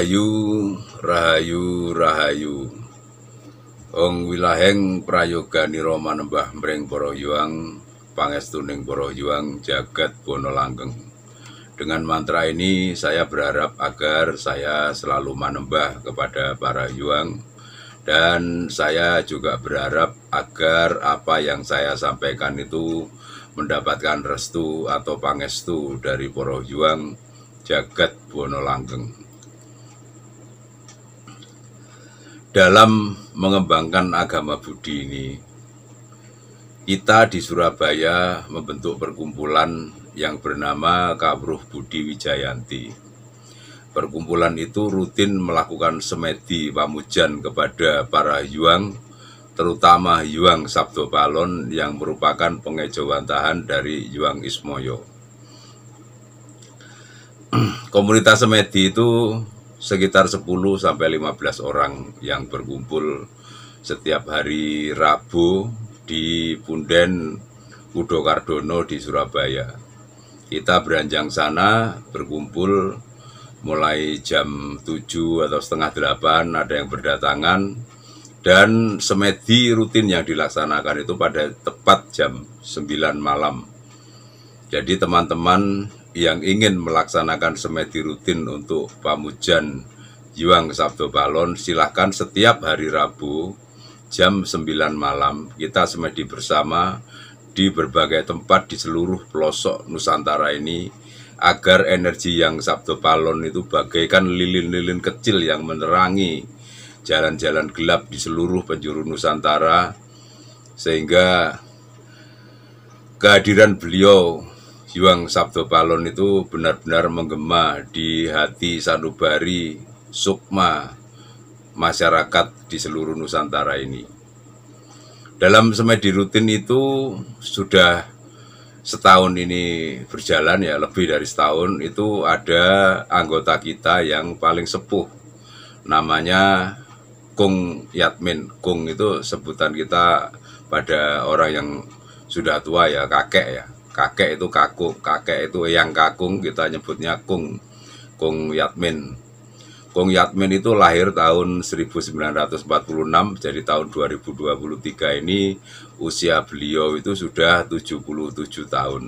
Rahayu, rahayu, rahayu. Ong wilaheng Niro manembah mereng para yuang pangestuning para yuang jagat bono langgeng. Dengan mantra ini saya berharap agar saya selalu manembah kepada para yuang dan saya juga berharap agar apa yang saya sampaikan itu mendapatkan restu atau pangestu dari para yuang jagat bono langgeng. dalam mengembangkan agama Budi ini, kita di Surabaya membentuk perkumpulan yang bernama Kabruh Budi Wijayanti. Perkumpulan itu rutin melakukan semedi pamujan kepada para Yuang, terutama Yuang Sabdo Palon yang merupakan pengejawantahan dari Yuang Ismoyo. Komunitas semedi itu sekitar 10 sampai 15 orang yang berkumpul setiap hari Rabu di Punden Kudo Kardono di Surabaya. Kita beranjang sana berkumpul mulai jam 7 atau setengah 8 ada yang berdatangan dan semedi rutin yang dilaksanakan itu pada tepat jam 9 malam. Jadi teman-teman yang ingin melaksanakan semedi rutin untuk pamujan Juang Sabdo Balon silahkan setiap hari Rabu jam 9 malam kita semedi bersama di berbagai tempat di seluruh pelosok Nusantara ini agar energi yang Sabdo Palon itu bagaikan lilin-lilin kecil yang menerangi jalan-jalan gelap di seluruh penjuru Nusantara sehingga kehadiran beliau juang Sabdo Palon itu benar-benar menggema di hati sanubari sukma masyarakat di seluruh Nusantara ini. Dalam semedi rutin itu sudah setahun ini berjalan ya lebih dari setahun itu ada anggota kita yang paling sepuh namanya Kung Yatmin. Kung itu sebutan kita pada orang yang sudah tua ya kakek ya kakek itu kaku kakek itu yang kakung kita nyebutnya kung kung yatmin kung yatmin itu lahir tahun 1946 jadi tahun 2023 ini usia beliau itu sudah 77 tahun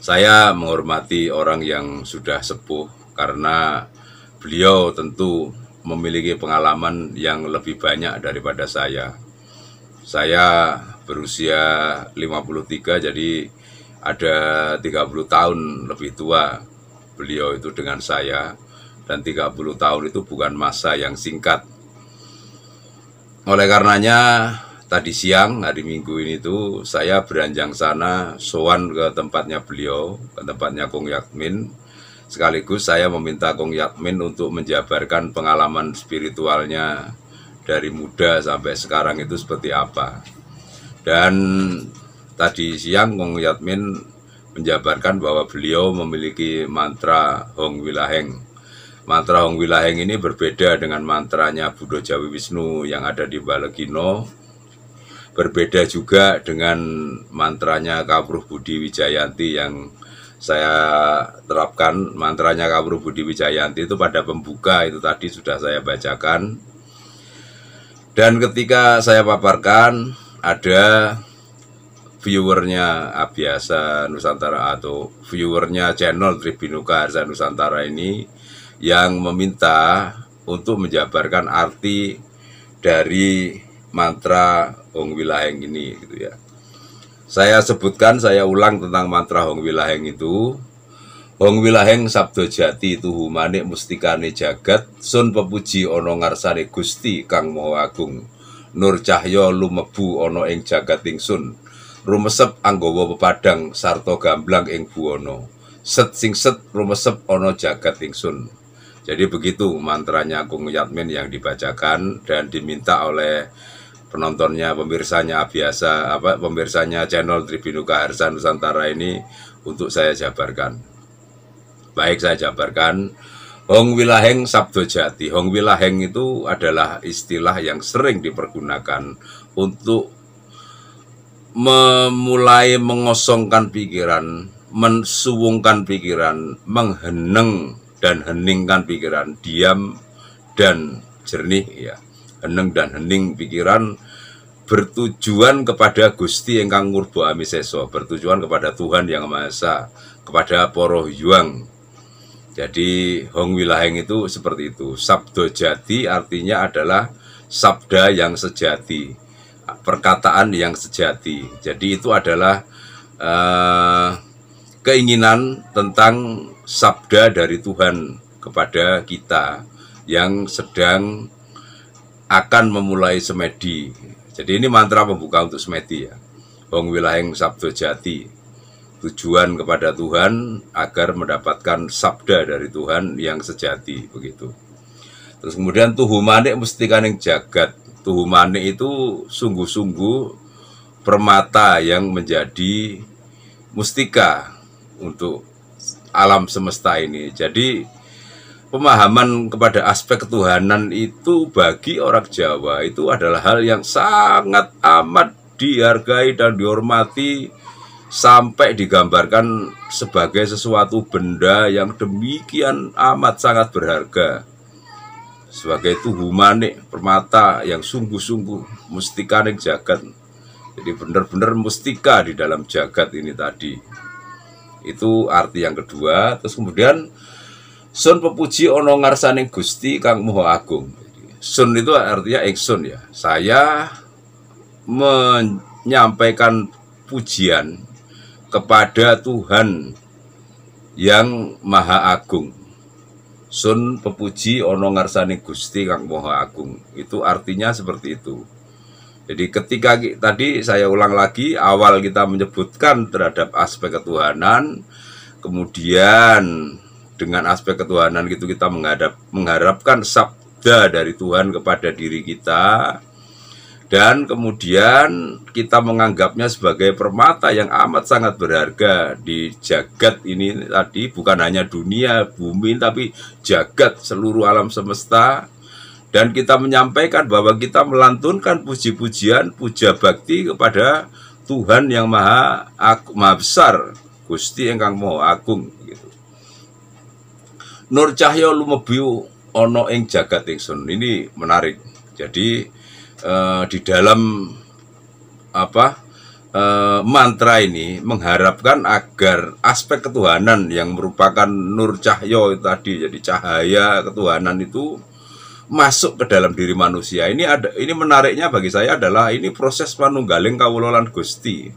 saya menghormati orang yang sudah sepuh karena beliau tentu memiliki pengalaman yang lebih banyak daripada saya. Saya berusia 53 jadi ada 30 tahun lebih tua beliau itu dengan saya dan 30 tahun itu bukan masa yang singkat. Oleh karenanya tadi siang hari Minggu ini tuh saya beranjang sana sowan ke tempatnya beliau, ke tempatnya Kong Yakmin. Sekaligus saya meminta Kong Yakmin untuk menjabarkan pengalaman spiritualnya dari muda sampai sekarang itu seperti apa. Dan tadi siang Kong Yatmin menjabarkan bahwa beliau memiliki mantra Hong Wilaheng. Mantra Hong Wilaheng ini berbeda dengan mantranya Budo Jawi Wisnu yang ada di Balogino. Berbeda juga dengan mantranya Kabruh Budi Wijayanti yang saya terapkan mantranya Kabruh Budi Wijayanti itu pada pembuka itu tadi sudah saya bacakan. Dan ketika saya paparkan ada viewernya Abiasa Nusantara atau viewernya channel Tribinuka Arsa Nusantara ini yang meminta untuk menjabarkan arti dari mantra Hong Wilaheng ini gitu ya. Saya sebutkan, saya ulang tentang mantra Hong Wilaheng itu. Hong Wilaheng Sabdo Jati itu humanik mustikane jagat sun pepuji ono ngarsane Gusti Kang mohagung. Nur Cahyo lumebu ana ing jagat ingsun. Rumesep anggawa pepadang Sarto gamblang ing buono Set sing set rumesep ana jagat ingsun. Jadi begitu mantranya Kung Yatmin yang dibacakan dan diminta oleh penontonnya, pemirsanya biasa apa pemirsanya channel Tribinuka Harsa Nusantara ini untuk saya jabarkan. Baik saya jabarkan. Hong Wilaheng Sabdo Jati. Hong Wilaheng itu adalah istilah yang sering dipergunakan untuk memulai mengosongkan pikiran, mensuwungkan pikiran, mengheneng dan heningkan pikiran, diam dan jernih ya. Heneng dan hening pikiran bertujuan kepada Gusti Engkang Murbo Amiseso, bertujuan kepada Tuhan Yang Maha Esa, kepada Poroh Yuang, jadi Hong Wilaheng itu seperti itu. Sabdo jati artinya adalah sabda yang sejati, perkataan yang sejati. Jadi itu adalah eh, keinginan tentang sabda dari Tuhan kepada kita yang sedang akan memulai semedi. Jadi ini mantra pembuka untuk semedi ya. Hong Wilaheng Sabdo Jati tujuan kepada Tuhan agar mendapatkan sabda dari Tuhan yang sejati begitu. Terus kemudian manik mesti kan yang jagat. manik itu sungguh-sungguh permata yang menjadi mustika untuk alam semesta ini. Jadi pemahaman kepada aspek ketuhanan itu bagi orang Jawa itu adalah hal yang sangat amat dihargai dan dihormati sampai digambarkan sebagai sesuatu benda yang demikian amat sangat berharga sebagai manik permata yang sungguh-sungguh mustika nih jagat jadi benar-benar mustika di dalam jagat ini tadi itu arti yang kedua terus kemudian sun pepuji ono ngarsaning gusti kang moho agung sun itu artinya eksun ya saya menyampaikan pujian kepada Tuhan yang Maha Agung. Sun pepuji ono ngarsani Gusti kang Maha Agung. Itu artinya seperti itu. Jadi ketika tadi saya ulang lagi awal kita menyebutkan terhadap aspek ketuhanan, kemudian dengan aspek ketuhanan itu kita menghadap, mengharapkan sabda dari Tuhan kepada diri kita dan kemudian kita menganggapnya sebagai permata yang amat sangat berharga di jagat ini tadi bukan hanya dunia bumi tapi jagat seluruh alam semesta dan kita menyampaikan bahwa kita melantunkan puji-pujian puja bakti kepada Tuhan yang maha aku, maha besar Gusti Engkang Maha Agung gitu. Nur Cahyo lumebiu ono ing jagat ingsun. Ini menarik. Jadi Eh, di dalam apa uh, mantra ini mengharapkan agar aspek ketuhanan yang merupakan nur cahyo tadi jadi cahaya ketuhanan itu masuk ke dalam diri manusia ini ada ini menariknya bagi saya adalah ini proses manunggaling kawulolan gusti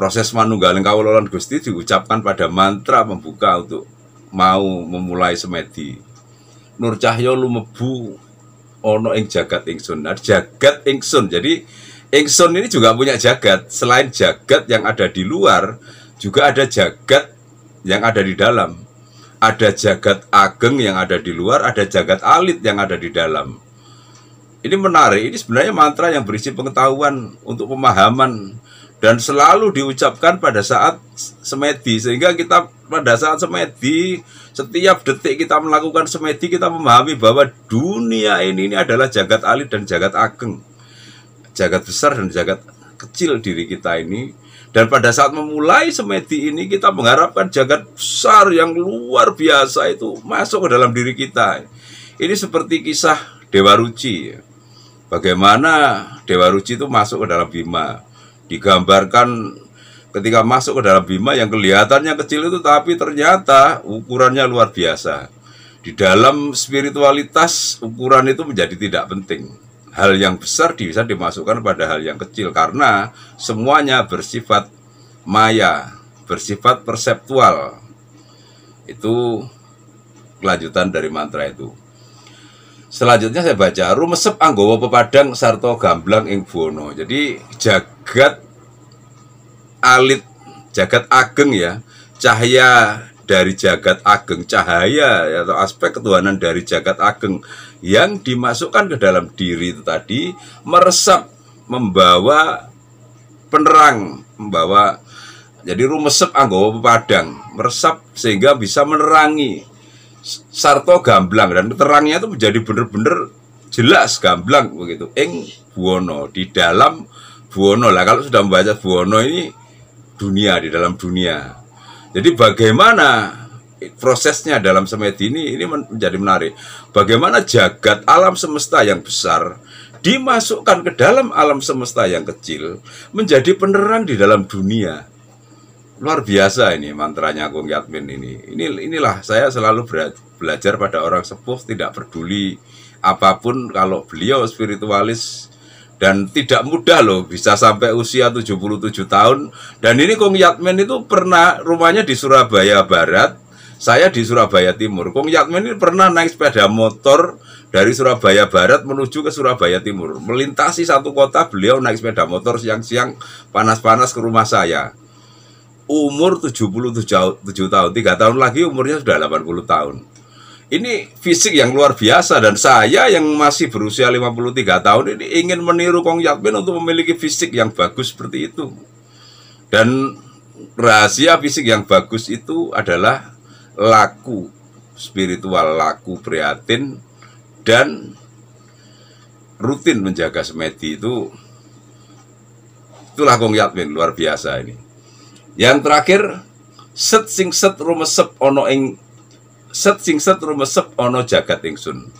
proses manunggaling kawulolan gusti diucapkan pada mantra membuka untuk mau memulai semedi nur cahyo lumebu ono ing jagat ingsun nah, jagat ingsun jadi ingsun ini juga punya jagat selain jagat yang ada di luar juga ada jagat yang ada di dalam ada jagat ageng yang ada di luar ada jagat alit yang ada di dalam ini menarik ini sebenarnya mantra yang berisi pengetahuan untuk pemahaman dan selalu diucapkan pada saat semedi sehingga kita pada saat semedi setiap detik kita melakukan semedi kita memahami bahwa dunia ini, ini adalah jagat alit dan jagat ageng jagat besar dan jagat kecil diri kita ini dan pada saat memulai semedi ini kita mengharapkan jagat besar yang luar biasa itu masuk ke dalam diri kita ini seperti kisah Dewa Ruci bagaimana Dewa Ruci itu masuk ke dalam Bima digambarkan ketika masuk ke dalam bima yang kelihatannya kecil itu tapi ternyata ukurannya luar biasa. Di dalam spiritualitas ukuran itu menjadi tidak penting. Hal yang besar bisa dimasukkan pada hal yang kecil karena semuanya bersifat maya, bersifat perseptual. Itu kelanjutan dari mantra itu. Selanjutnya saya baca rumesep anggowo pepadang sarto gamblang ing Jadi jagat alit jagat ageng ya. Cahaya dari jagat ageng, cahaya atau aspek ketuhanan dari jagat ageng yang dimasukkan ke dalam diri itu tadi meresap membawa penerang, membawa jadi rumesep anggowo pepadang, meresap sehingga bisa menerangi Sarto gamblang dan terangnya itu menjadi benar-benar jelas gamblang begitu. Eng Buono di dalam Buono lah kalau sudah membaca Buono ini dunia di dalam dunia. Jadi bagaimana prosesnya dalam semedi ini ini menjadi menarik. Bagaimana jagat alam semesta yang besar dimasukkan ke dalam alam semesta yang kecil menjadi penerang di dalam dunia luar biasa ini mantranya Kung Yatmin ini. Ini inilah saya selalu belajar pada orang sepuh tidak peduli apapun kalau beliau spiritualis dan tidak mudah loh bisa sampai usia 77 tahun dan ini Kung Yatmin itu pernah rumahnya di Surabaya Barat saya di Surabaya Timur Kung Yatmin ini pernah naik sepeda motor dari Surabaya Barat menuju ke Surabaya Timur melintasi satu kota beliau naik sepeda motor siang-siang panas-panas ke rumah saya umur 77 tahun, tiga tahun lagi umurnya sudah 80 tahun. Ini fisik yang luar biasa dan saya yang masih berusia 53 tahun ini ingin meniru Kong Yakmin untuk memiliki fisik yang bagus seperti itu. Dan rahasia fisik yang bagus itu adalah laku spiritual, laku prihatin dan rutin menjaga semedi itu itulah Kong Yatmin luar biasa ini. Yang terakhir, set sing set rumesep ono ing set sing set rumesep ono jagat ingsun.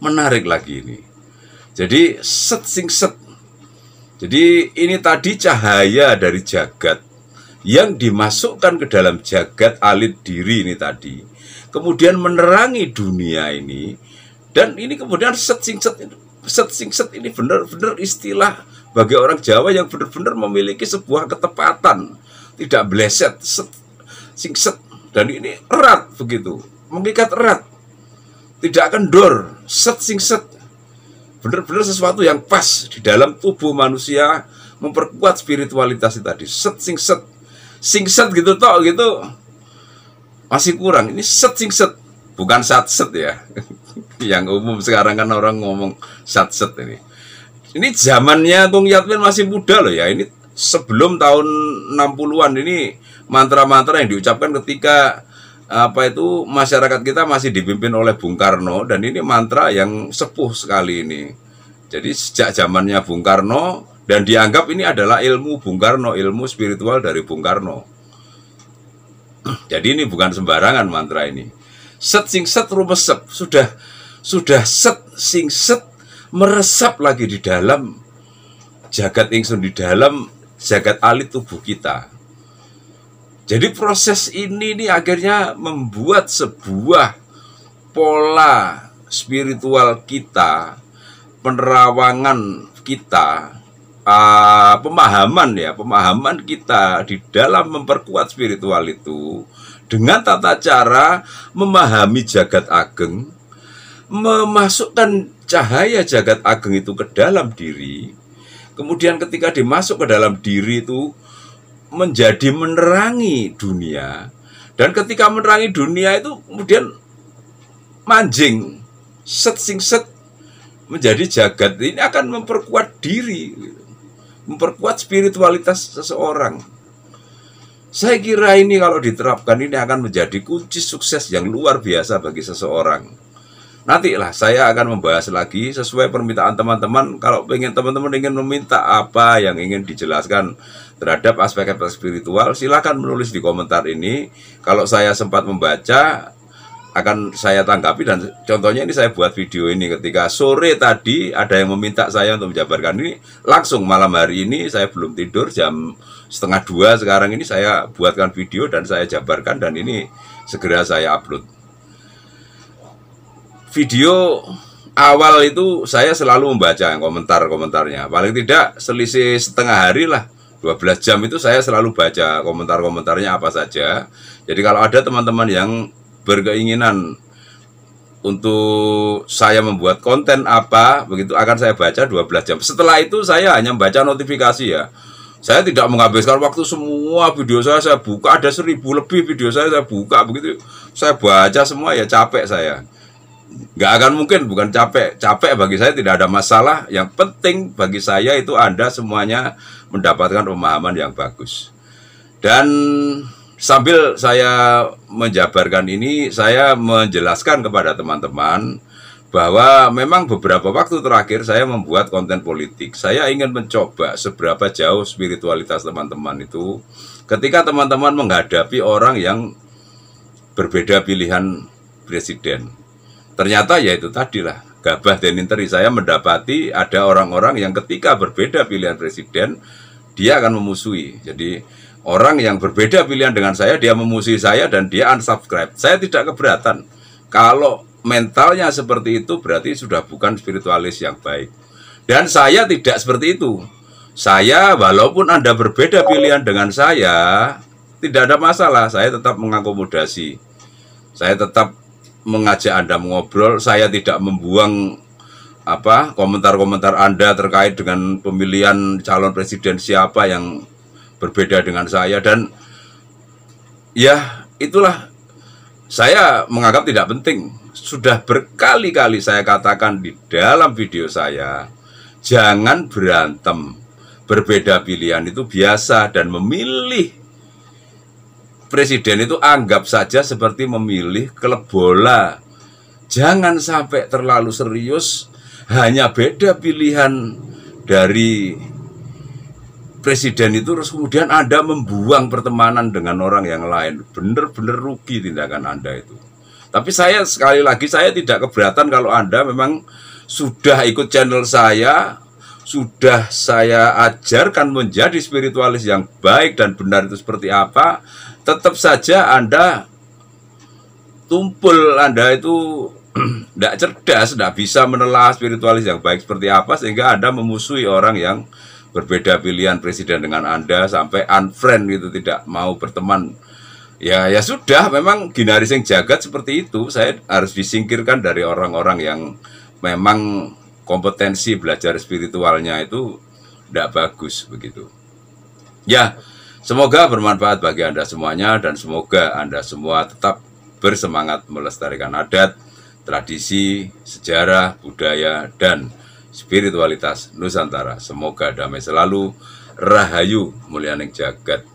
Menarik lagi ini. Jadi set sing set. Jadi ini tadi cahaya dari jagat yang dimasukkan ke dalam jagat alit diri ini tadi. Kemudian menerangi dunia ini dan ini kemudian set sing set sing singset ini benar-benar istilah bagi orang Jawa yang benar-benar memiliki sebuah ketepatan tidak bleset set, singset dan ini erat begitu mengikat erat tidak akan dor set singset benar-benar sesuatu yang pas di dalam tubuh manusia memperkuat spiritualitas tadi set singset singset gitu toh gitu masih kurang ini set singset bukan sat set ya yang umum sekarang kan orang ngomong sat-set ini. Ini zamannya Tung Yatmin masih muda loh ya. Ini sebelum tahun 60-an ini mantra-mantra yang diucapkan ketika apa itu masyarakat kita masih dipimpin oleh Bung Karno dan ini mantra yang sepuh sekali ini. Jadi sejak zamannya Bung Karno dan dianggap ini adalah ilmu Bung Karno, ilmu spiritual dari Bung Karno. Jadi ini bukan sembarangan mantra ini. Set sing set rumesep sudah sudah set sing set meresap lagi di dalam jagat ingsun di dalam jagat alit tubuh kita. Jadi proses ini nih akhirnya membuat sebuah pola spiritual kita, penerawangan kita, uh, pemahaman ya, pemahaman kita di dalam memperkuat spiritual itu dengan tata cara memahami jagat ageng, memasukkan cahaya jagat ageng itu ke dalam diri, kemudian ketika dimasuk ke dalam diri itu menjadi menerangi dunia, dan ketika menerangi dunia itu kemudian manjing, set sing set menjadi jagat ini akan memperkuat diri, memperkuat spiritualitas seseorang. Saya kira ini kalau diterapkan ini akan menjadi kunci sukses yang luar biasa bagi seseorang. Nantilah saya akan membahas lagi sesuai permintaan teman-teman Kalau ingin teman-teman ingin meminta apa yang ingin dijelaskan terhadap aspek-aspek spiritual Silahkan menulis di komentar ini Kalau saya sempat membaca akan saya tanggapi dan contohnya ini saya buat video ini ketika sore tadi ada yang meminta saya untuk menjabarkan ini langsung malam hari ini saya belum tidur jam setengah dua sekarang ini saya buatkan video dan saya jabarkan dan ini segera saya upload video awal itu saya selalu membaca komentar-komentarnya. Paling tidak selisih setengah hari lah. 12 jam itu saya selalu baca komentar-komentarnya apa saja. Jadi kalau ada teman-teman yang berkeinginan untuk saya membuat konten apa, begitu akan saya baca 12 jam. Setelah itu saya hanya membaca notifikasi ya. Saya tidak menghabiskan waktu semua video saya saya buka ada seribu lebih video saya saya buka begitu. Saya baca semua ya capek saya. Nggak akan mungkin, bukan capek. Capek bagi saya tidak ada masalah. Yang penting bagi saya itu Anda semuanya mendapatkan pemahaman yang bagus. Dan sambil saya menjabarkan ini, saya menjelaskan kepada teman-teman bahwa memang beberapa waktu terakhir saya membuat konten politik. Saya ingin mencoba seberapa jauh spiritualitas teman-teman itu ketika teman-teman menghadapi orang yang berbeda pilihan presiden. Ternyata ya itu tadilah gabah dan interi saya mendapati ada orang-orang yang ketika berbeda pilihan presiden dia akan memusuhi. Jadi orang yang berbeda pilihan dengan saya dia memusuhi saya dan dia unsubscribe. Saya tidak keberatan. Kalau mentalnya seperti itu berarti sudah bukan spiritualis yang baik. Dan saya tidak seperti itu. Saya walaupun Anda berbeda pilihan dengan saya, tidak ada masalah. Saya tetap mengakomodasi. Saya tetap mengajak Anda mengobrol, saya tidak membuang apa komentar-komentar Anda terkait dengan pemilihan calon presiden siapa yang berbeda dengan saya dan ya itulah saya menganggap tidak penting. Sudah berkali-kali saya katakan di dalam video saya, jangan berantem. Berbeda pilihan itu biasa dan memilih presiden itu anggap saja seperti memilih klub bola. Jangan sampai terlalu serius hanya beda pilihan dari presiden itu terus kemudian Anda membuang pertemanan dengan orang yang lain. Benar-benar rugi tindakan Anda itu. Tapi saya sekali lagi saya tidak keberatan kalau Anda memang sudah ikut channel saya, sudah saya ajarkan menjadi spiritualis yang baik dan benar itu seperti apa, tetap saja Anda tumpul Anda itu tidak cerdas, tidak bisa menelaah spiritualis yang baik seperti apa sehingga Anda memusuhi orang yang berbeda pilihan presiden dengan Anda sampai unfriend gitu tidak mau berteman. Ya ya sudah memang Ginari sing jagat seperti itu. Saya harus disingkirkan dari orang-orang yang memang kompetensi belajar spiritualnya itu tidak bagus begitu. Ya, Semoga bermanfaat bagi Anda semuanya dan semoga Anda semua tetap bersemangat melestarikan adat, tradisi, sejarah, budaya, dan spiritualitas Nusantara. Semoga damai selalu, rahayu Mulianing jagat.